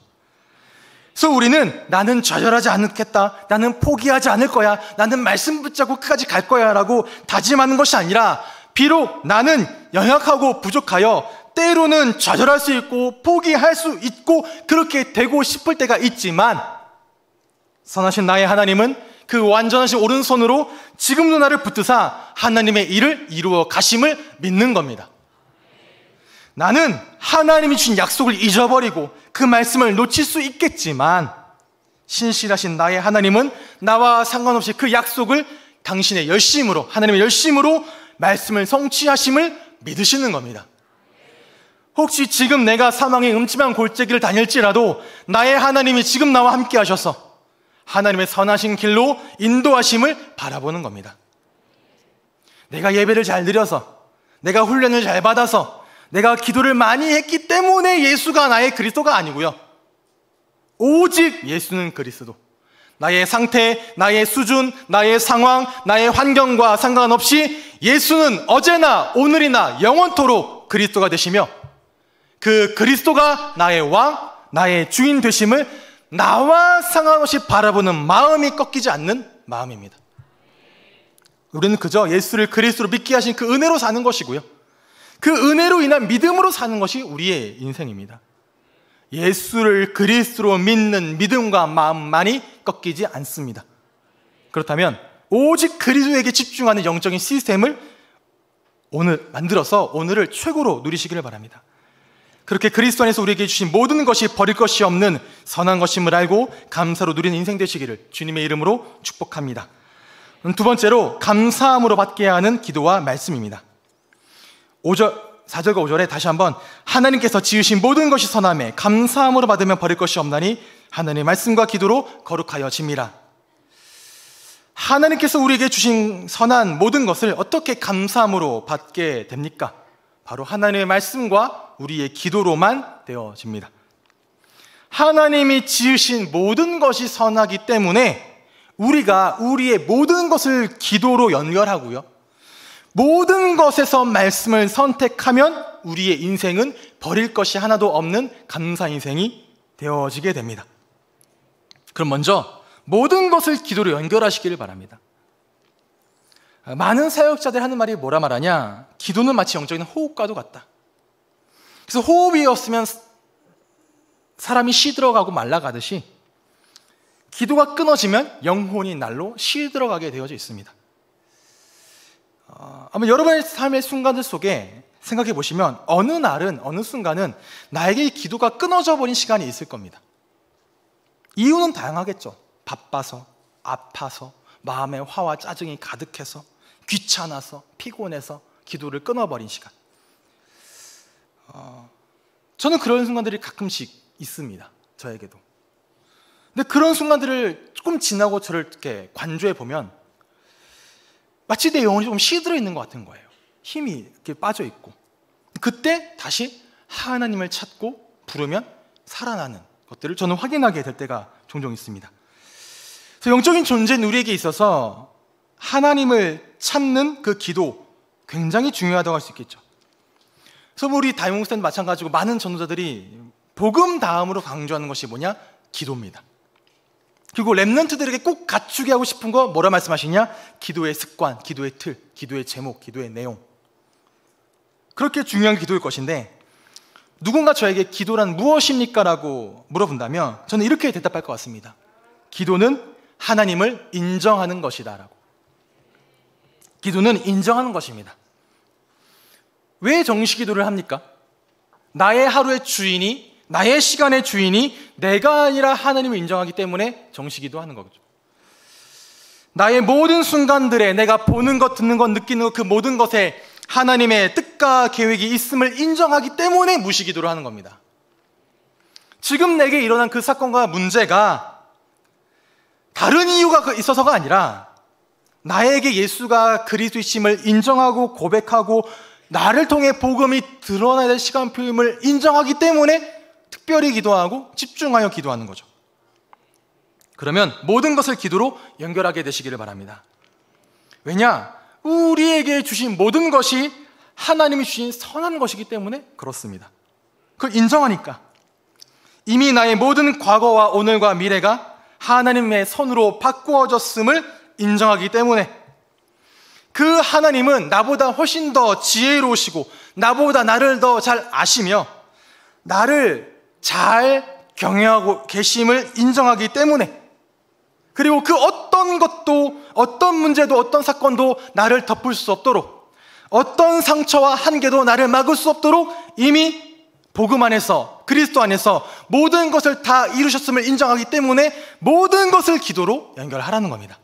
[SPEAKER 1] 그래서 우리는 나는 좌절하지 않겠다. 나는 포기하지 않을 거야. 나는 말씀 붙잡고 끝까지 갈 거야. 라고 다짐하는 것이 아니라 비록 나는 연약하고 부족하여 때로는 좌절할 수 있고 포기할 수 있고 그렇게 되고 싶을 때가 있지만 선하신 나의 하나님은 그 완전하신 오른손으로 지금도 나를 붙드사 하나님의 일을 이루어 가심을 믿는 겁니다. 나는 하나님이 주신 약속을 잊어버리고 그 말씀을 놓칠 수 있겠지만 신실하신 나의 하나님은 나와 상관없이 그 약속을 당신의 열심으로 하나님의 열심으로 말씀을 성취하심을 믿으시는 겁니다. 혹시 지금 내가 사망의 음침한 골짜기를 다닐지라도 나의 하나님이 지금 나와 함께 하셔서 하나님의 선하신 길로 인도하심을 바라보는 겁니다. 내가 예배를 잘 드려서 내가 훈련을 잘 받아서 내가 기도를 많이 했기 때문에 예수가 나의 그리스도가 아니고요. 오직 예수는 그리스도. 나의 상태, 나의 수준, 나의 상황, 나의 환경과 상관없이 예수는 어제나 오늘이나 영원토록 그리스도가 되시며 그 그리스도가 나의 왕, 나의 주인 되심을 나와 상관없이 바라보는 마음이 꺾이지 않는 마음입니다. 우리는 그저 예수를 그리스도로 믿게 하신 그 은혜로 사는 것이고요. 그 은혜로 인한 믿음으로 사는 것이 우리의 인생입니다. 예수를 그리스도로 믿는 믿음과 마음만이 꺾이지 않습니다. 그렇다면 오직 그리스도에게 집중하는 영적인 시스템을 오늘 만들어서 오늘을 최고로 누리시기를 바랍니다. 그렇게 그리스도 안에서 우리에게 주신 모든 것이 버릴 것이 없는 선한 것임을 알고 감사로 누리는 인생 되시기를 주님의 이름으로 축복합니다. 두 번째로 감사함으로 받게 하는 기도와 말씀입니다. 5절 4절과 5절에 다시 한번 하나님께서 지으신 모든 것이 선함에 감사함으로 받으면 버릴 것이 없나니 하나님의 말씀과 기도로 거룩하여 집니다. 하나님께서 우리에게 주신 선한 모든 것을 어떻게 감사함으로 받게 됩니까? 바로 하나님의 말씀과 우리의 기도로만 되어집니다. 하나님이 지으신 모든 것이 선하기 때문에 우리가 우리의 모든 것을 기도로 연결하고요. 모든 것에서 말씀을 선택하면 우리의 인생은 버릴 것이 하나도 없는 감사 인생이 되어지게 됩니다. 그럼 먼저 모든 것을 기도로 연결하시기를 바랍니다. 많은 사역자들 하는 말이 뭐라 말하냐? 기도는 마치 영적인 호흡과도 같다. 그래서 호흡이 없으면 사람이 시들어가고 말라가듯이 기도가 끊어지면 영혼이 날로 시들어가게 되어져 있습니다. 아, 아마 여러분의 삶의 순간들 속에 생각해 보시면 어느 날은 어느 순간은 나에게 기도가 끊어져 버린 시간이 있을 겁니다. 이유는 다양하겠죠. 바빠서, 아파서, 마음의 화와 짜증이 가득해서, 귀찮아서, 피곤해서 기도를 끊어버린 시간. 어, 저는 그런 순간들이 가끔씩 있습니다. 저에게도. 근데 그런 순간들을 조금 지나고 저를 이렇게 관조해 보면 마치 내 영혼이 좀 시들어 있는 것 같은 거예요. 힘이 이렇게 빠져 있고. 그때 다시 하나님을 찾고 부르면 살아나는 것들을 저는 확인하게 될 때가 종종 있습니다. 그래서 영적인 존재는 우리에게 있어서 하나님을 찾는 그 기도 굉장히 중요하다고 할 수 있겠죠. 그래서 우리 다이몽스탠 마찬가지고 많은 전도자들이 복음 다음으로 강조하는 것이 뭐냐? 기도입니다. 그리고 랩런트들에게 꼭 갖추게 하고 싶은 거 뭐라 말씀하시냐? 기도의 습관, 기도의 틀, 기도의 제목, 기도의 내용. 그렇게 중요한 기도일 것인데 누군가 저에게 기도란 무엇입니까? 라고 물어본다면 저는 이렇게 대답할 것 같습니다. 기도는 하나님을 인정하는 것이다. 라고. 기도는 인정하는 것입니다. 왜 정식 기도를 합니까? 나의 하루의 주인이 나의 시간의 주인이 내가 아니라 하나님을 인정하기 때문에 정식이기도 하는 거죠. 나의 모든 순간들에 내가 보는 것, 듣는 것, 느끼는 것그 모든 것에 하나님의 뜻과 계획이 있음을 인정하기 때문에 무시기도를 하는 겁니다. 지금 내게 일어난 그 사건과 문제가 다른 이유가 그 있어서가 아니라 나에게 예수가 그리스도이심을 인정하고 고백하고 나를 통해 복음이 드러나야 될 시간표임을 인정하기 때문에 특별히 기도하고 집중하여 기도하는 거죠. 그러면 모든 것을 기도로 연결하게 되시기를 바랍니다. 왜냐? 우리에게 주신 모든 것이 하나님이 주신 선한 것이기 때문에 그렇습니다. 그걸 인정하니까. 이미 나의 모든 과거와 오늘과 미래가 하나님의 손으로 바꾸어졌음을 인정하기 때문에 그 하나님은 나보다 훨씬 더 지혜로우시고 나보다 나를 더 잘 아시며 나를 잘 경영하고 계심을 인정하기 때문에 그리고 그 어떤 것도 어떤 문제도 어떤 사건도 나를 덮을 수 없도록 어떤 상처와 한계도 나를 막을 수 없도록 이미 복음 안에서 그리스도 안에서 모든 것을 다 이루셨음을 인정하기 때문에 모든 것을 기도로 연결하라는 겁니다.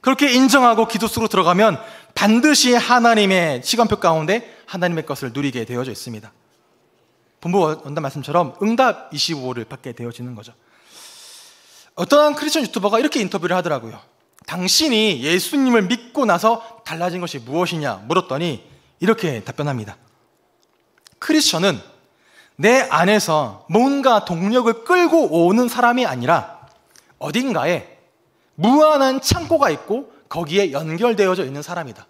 [SPEAKER 1] 그렇게 인정하고 기도 속으로 들어가면 반드시 하나님의 시간표 가운데 하나님의 것을 누리게 되어져 있습니다. 본부 가온단 말씀처럼 응답 25를 받게 되어지는 거죠. 어떠한 크리스천 유튜버가 이렇게 인터뷰를 하더라고요. 당신이 예수님을 믿고 나서 달라진 것이 무엇이냐 물었더니 이렇게 답변합니다. 크리스천은 내 안에서 뭔가 동력을 끌고 오는 사람이 아니라 어딘가에 무한한 창고가 있고 거기에 연결되어져 있는 사람이다.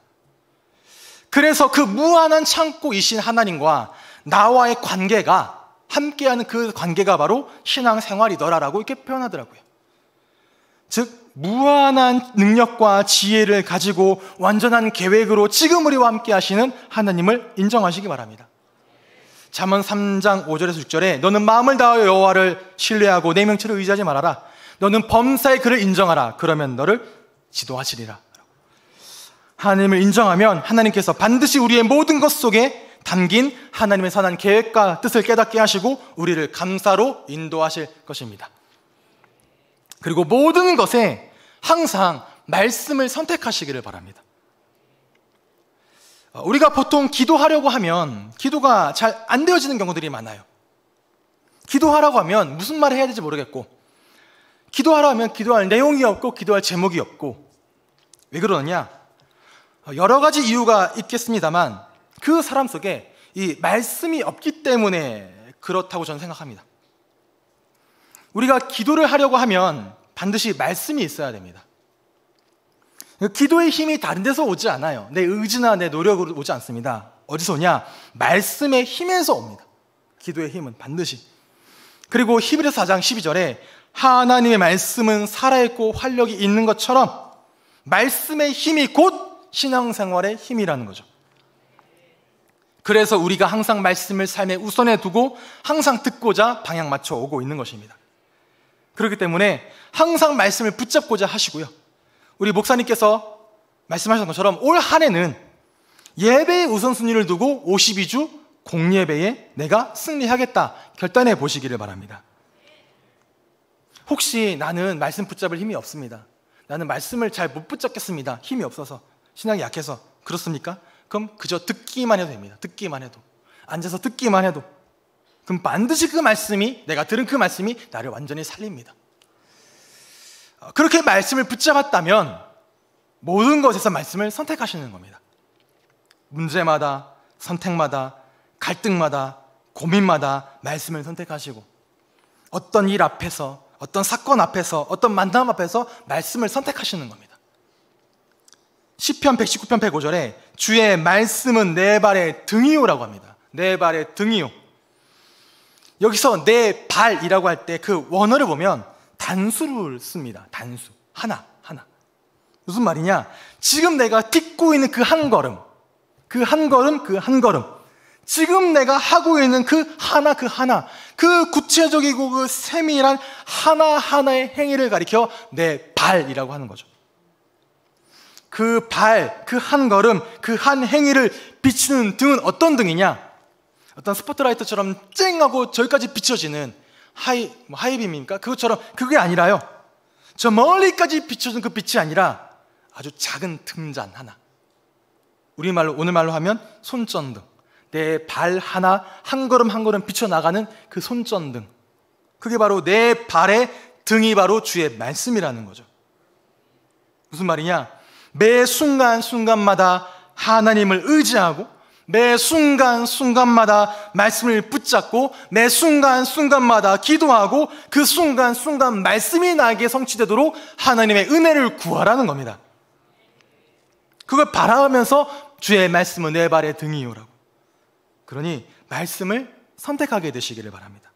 [SPEAKER 1] 그래서 그 무한한 창고이신 하나님과 나와의 관계가 함께하는 그 관계가 바로 신앙생활이더라라고 이렇게 표현하더라고요. 즉 무한한 능력과 지혜를 가지고 완전한 계획으로 지금 우리와 함께 하시는 하나님을 인정하시기 바랍니다. 잠언 3장 5절에서 6절에 너는 마음을 다하여 여호와를 신뢰하고 내명체를 의지하지 말아라. 너는 범사의 그를 인정하라. 그러면 너를 지도하시리라. 하나님을 인정하면 하나님께서 반드시 우리의 모든 것 속에 담긴 하나님의 선한 계획과 뜻을 깨닫게 하시고 우리를 감사로 인도하실 것입니다. 그리고 모든 것에 항상 말씀을 선택하시기를 바랍니다. 어, 우리가 보통 기도하려고 하면 기도가 잘 안 되어지는 경우들이 많아요. 기도하라고 하면 무슨 말을 해야 될지 모르겠고, 기도하라 하면 기도할 내용이 없고, 기도할 제목이 없고, 왜 그러느냐? 어, 여러 가지 이유가 있겠습니다만, 그 사람 속에 이 말씀이 없기 때문에 그렇다고 저는 생각합니다. 우리가 기도를 하려고 하면 반드시 말씀이 있어야 됩니다. 기도의 힘이 다른 데서 오지 않아요. 내 의지나 내 노력으로 오지 않습니다. 어디서 오냐? 말씀의 힘에서 옵니다. 기도의 힘은 반드시. 그리고 히브리서 4장 12절에 하나님의 말씀은 살아있고 활력이 있는 것처럼 말씀의 힘이 곧 신앙생활의 힘이라는 거죠. 그래서 우리가 항상 말씀을 삶의 우선에 두고 항상 듣고자 방향 맞춰 오고 있는 것입니다. 그렇기 때문에 항상 말씀을 붙잡고자 하시고요. 우리 목사님께서 말씀하신 것처럼 올 한 해는 예배의 우선순위를 두고 52주 공예배에 내가 승리하겠다 결단해 보시기를 바랍니다. 혹시 나는 말씀 붙잡을 힘이 없습니다. 나는 말씀을 잘 못 붙잡겠습니다. 힘이 없어서. 신앙이 약해서. 그렇습니까? 그럼 그저 듣기만 해도 됩니다. 듣기만 해도. 앉아서 듣기만 해도. 그럼 반드시 그 말씀이, 내가 들은 그 말씀이 나를 완전히 살립니다. 어, 그렇게 말씀을 붙잡았다면 모든 것에서 말씀을 선택하시는 겁니다. 문제마다, 선택마다, 갈등마다, 고민마다 말씀을 선택하시고 어떤 일 앞에서, 어떤 사건 앞에서, 어떤 만남 앞에서 말씀을 선택하시는 겁니다. 10편 119편 105절에 주의 말씀은 내 발의 등이요라고 합니다. 내 발의 등이요. 여기서 내 발이라고 할 때 그 원어를 보면 단수를 씁니다. 단수. 하나, 하나. 무슨 말이냐? 지금 내가 딛고 있는 그 한 걸음. 그 한 걸음, 그 한 걸음. 지금 내가 하고 있는 그 하나, 그 하나. 그 구체적이고 그 세밀한 하나하나의 행위를 가리켜 내 발이라고 하는 거죠. 그 발, 그 한 걸음, 그 한 행위를 비추는 등은 어떤 등이냐? 어떤 스포트라이트처럼 쨍하고 저기까지 비춰지는 하이, 뭐 하이빔입니까? 그것처럼 그게 아니라요. 저 멀리까지 비춰진그 빛이 아니라 아주 작은 등잔 하나. 우리말로, 오늘말로 하면 손전등. 내 발 하나, 한 걸음 한 걸음 비춰나가는 그 손전등. 그게 바로 내 발의 등이 바로 주의 말씀이라는 거죠. 무슨 말이냐? 매 순간순간마다 하나님을 의지하고 매 순간순간마다 말씀을 붙잡고 매 순간순간마다 기도하고 그 순간순간 말씀이 나에게 성취되도록 하나님의 은혜를 구하라는 겁니다. 그걸 바라면서 주의 말씀은 내 발의 등이요라고. 그러니 말씀을 선택하게 되시기를 바랍니다.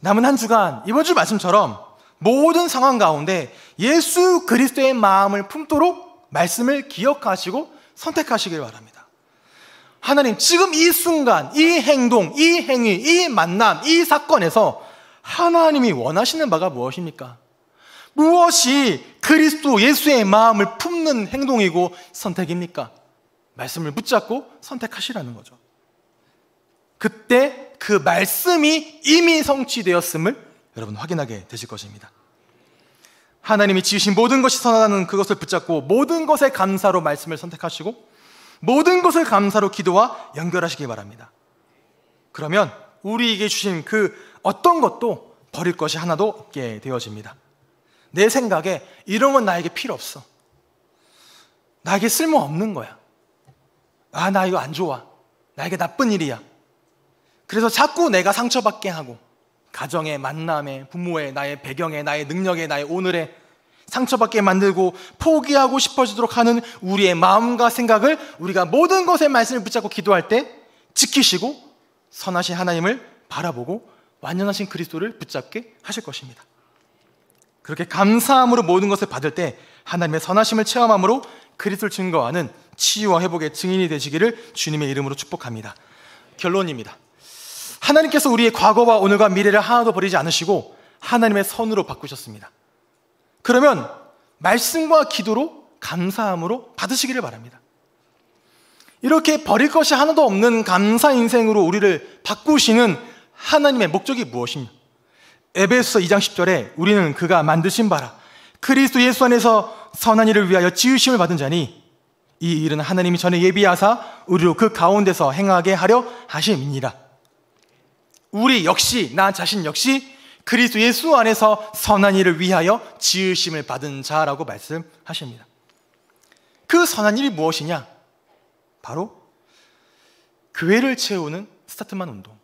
[SPEAKER 1] 남은 한 주간 이번 주 말씀처럼 모든 상황 가운데 예수 그리스도의 마음을 품도록 말씀을 기억하시고 선택하시길 바랍니다. 하나님, 지금 이 순간, 이 행동, 이 행위, 이 만남, 이 사건에서 하나님이 원하시는 바가 무엇입니까? 무엇이 그리스도 예수의 마음을 품는 행동이고 선택입니까? 말씀을 붙잡고 선택하시라는 거죠. 그때 그 말씀이 이미 성취되었음을 여러분 확인하게 되실 것입니다. 하나님이 지으신 모든 것이 선하다는 그것을 붙잡고 모든 것에 감사로 말씀을 선택하시고 모든 것을 감사로 기도와 연결하시기 바랍니다. 그러면 우리에게 주신 그 어떤 것도 버릴 것이 하나도 없게 되어집니다. 내 생각에 이런 건 나에게 필요 없어. 나에게 쓸모 없는 거야. 아, 나 이거 안 좋아. 나에게 나쁜 일이야. 그래서 자꾸 내가 상처받게 하고 가정의 만남에, 부모의, 나의 배경에, 나의 능력에, 나의 오늘에 상처받게 만들고 포기하고 싶어지도록 하는 우리의 마음과 생각을 우리가 모든 것에 말씀을 붙잡고 기도할 때 지키시고 선하신 하나님을 바라보고 완전하신 그리스도를 붙잡게 하실 것입니다. 그렇게 감사함으로 모든 것을 받을 때 하나님의 선하심을 체험함으로 그리스도를 증거하는 치유와 회복의 증인이 되시기를 주님의 이름으로 축복합니다. 결론입니다. 하나님께서 우리의 과거와 오늘과 미래를 하나도 버리지 않으시고 하나님의 선으로 바꾸셨습니다. 그러면 말씀과 기도로 감사함으로 받으시기를 바랍니다. 이렇게 버릴 것이 하나도 없는 감사 인생으로 우리를 바꾸시는 하나님의 목적이 무엇이며 에베소서 2장 10절에 우리는 그가 만드신 바라 그리스도 예수 안에서 선한 일을 위하여 지으심을 받은 자니 이 일은 하나님이 전에 예비하사 우리로 그 가운데서 행하게 하려 하심이니라. 우리 역시 나 자신 역시 그리스도 예수 안에서 선한 일을 위하여 지으심을 받은 자라고 말씀하십니다. 그 선한 일이 무엇이냐? 바로 교회를 채우는 스타트만 운동,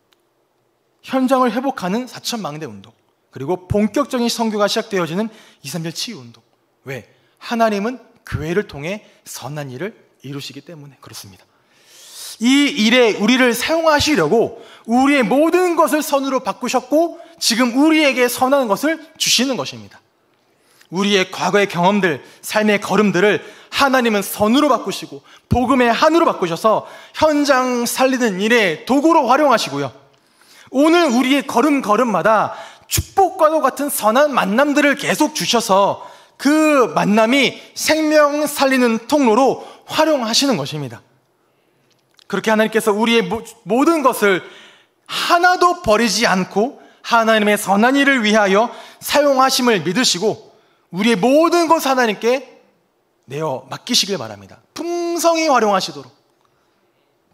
[SPEAKER 1] 현장을 회복하는 사천망대 운동, 그리고 본격적인 선교가 시작되어지는 237 치유 운동. 왜? 하나님은 교회를 통해 선한 일을 이루시기 때문에 그렇습니다. 이 일에 우리를 사용하시려고 우리의 모든 것을 선으로 바꾸셨고 지금 우리에게 선한 것을 주시는 것입니다. 우리의 과거의 경험들, 삶의 걸음들을 하나님은 선으로 바꾸시고 복음의 한으로 바꾸셔서 현장 살리는 일에 도구로 활용하시고요. 오늘 우리의 걸음걸음마다 축복과도 같은 선한 만남들을 계속 주셔서 그 만남이 생명 살리는 통로로 활용하시는 것입니다. 그렇게 하나님께서 우리의 모든 것을 하나도 버리지 않고 하나님의 선한 일을 위하여 사용하심을 믿으시고 우리의 모든 것 하나님께 내어 맡기시길 바랍니다. 풍성히 활용하시도록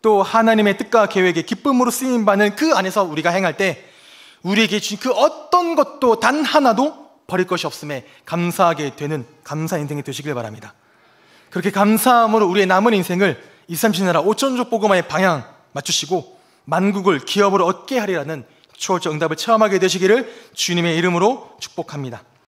[SPEAKER 1] 또 하나님의 뜻과 계획에 기쁨으로 쓰임 받는 그 안에서 우리가 행할 때 우리에게 주신 그 어떤 것도 단 하나도 버릴 것이 없음에 감사하게 되는 감사 인생이 되시길 바랍니다. 그렇게 감사함으로 우리의 남은 인생을 이삼십 나라 오천조 복음화의 방향 맞추시고 만국을 기업으로 얻게 하리라는 초월적 응답을 체험하게 되시기를 주님의 이름으로 축복합니다.